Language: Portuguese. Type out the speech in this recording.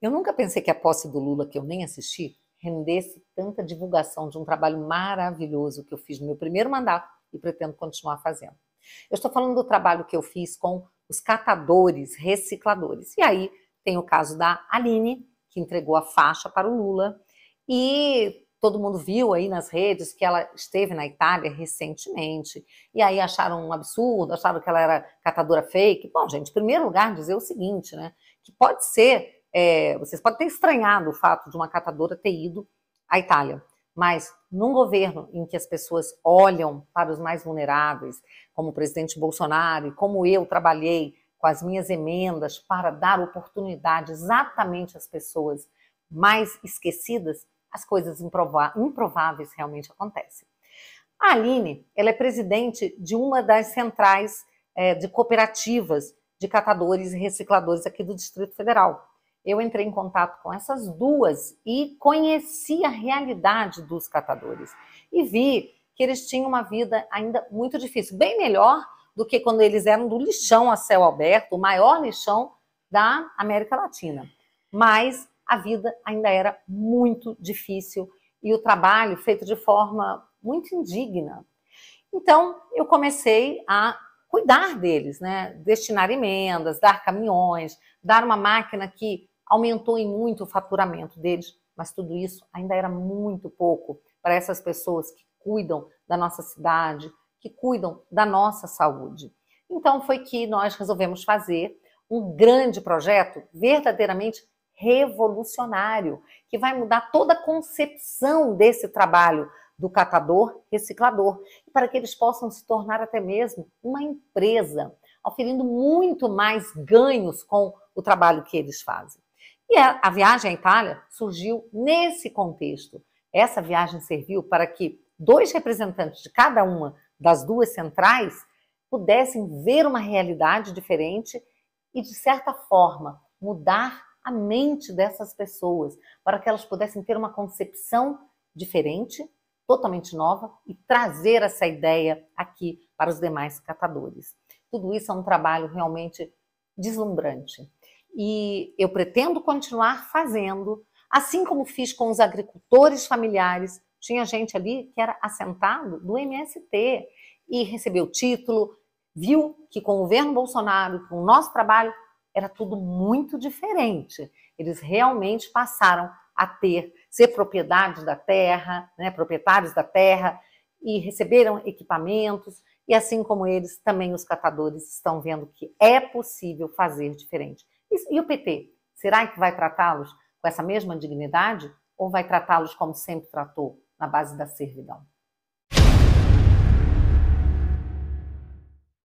Eu nunca pensei que a posse do Lula, que eu nem assisti, rendesse tanta divulgação de um trabalho maravilhoso que eu fiz no meu primeiro mandato e pretendo continuar fazendo. Eu estou falando do trabalho que eu fiz com os catadores, recicladores. E aí tem o caso da Aline, que entregou a faixa para o Lula. E todo mundo viu aí nas redes que ela esteve na Itália recentemente. E aí acharam um absurdo, acharam que ela era catadora fake. Bom, gente, em primeiro lugar, dizer o seguinte, né? Que pode ser é, vocês podem ter estranhado o fato de uma catadora ter ido à Itália, mas num governo em que as pessoas olham para os mais vulneráveis, como o presidente Bolsonaro e como eu trabalhei com as minhas emendas para dar oportunidade exatamente às pessoas mais esquecidas, as coisas improváveis realmente acontecem. A Aline, ela é presidente de uma das centrais é, de cooperativas de catadores e recicladores aqui do Distrito Federal eu entrei em contato com essas duas e conheci a realidade dos catadores. E vi que eles tinham uma vida ainda muito difícil, bem melhor do que quando eles eram do lixão a céu aberto, o maior lixão da América Latina. Mas a vida ainda era muito difícil e o trabalho feito de forma muito indigna. Então, eu comecei a cuidar deles, né? Destinar emendas, dar caminhões, dar uma máquina que aumentou em muito o faturamento deles, mas tudo isso ainda era muito pouco para essas pessoas que cuidam da nossa cidade, que cuidam da nossa saúde. Então foi que nós resolvemos fazer um grande projeto verdadeiramente revolucionário, que vai mudar toda a concepção desse trabalho do catador reciclador, para que eles possam se tornar até mesmo uma empresa, oferindo muito mais ganhos com o trabalho que eles fazem. E a viagem à Itália surgiu nesse contexto. Essa viagem serviu para que dois representantes de cada uma das duas centrais pudessem ver uma realidade diferente e, de certa forma, mudar a mente dessas pessoas, para que elas pudessem ter uma concepção diferente totalmente nova e trazer essa ideia aqui para os demais catadores. Tudo isso é um trabalho realmente deslumbrante. E eu pretendo continuar fazendo, assim como fiz com os agricultores familiares. Tinha gente ali que era assentado do MST e recebeu título, viu que com o governo Bolsonaro, com o nosso trabalho, era tudo muito diferente. Eles realmente passaram a ter, ser propriedade da terra, né, proprietários da terra, e receberam equipamentos, e assim como eles, também os catadores estão vendo que é possível fazer diferente. E, e o PT? Será que vai tratá-los com essa mesma dignidade ou vai tratá-los como sempre tratou, na base da servidão?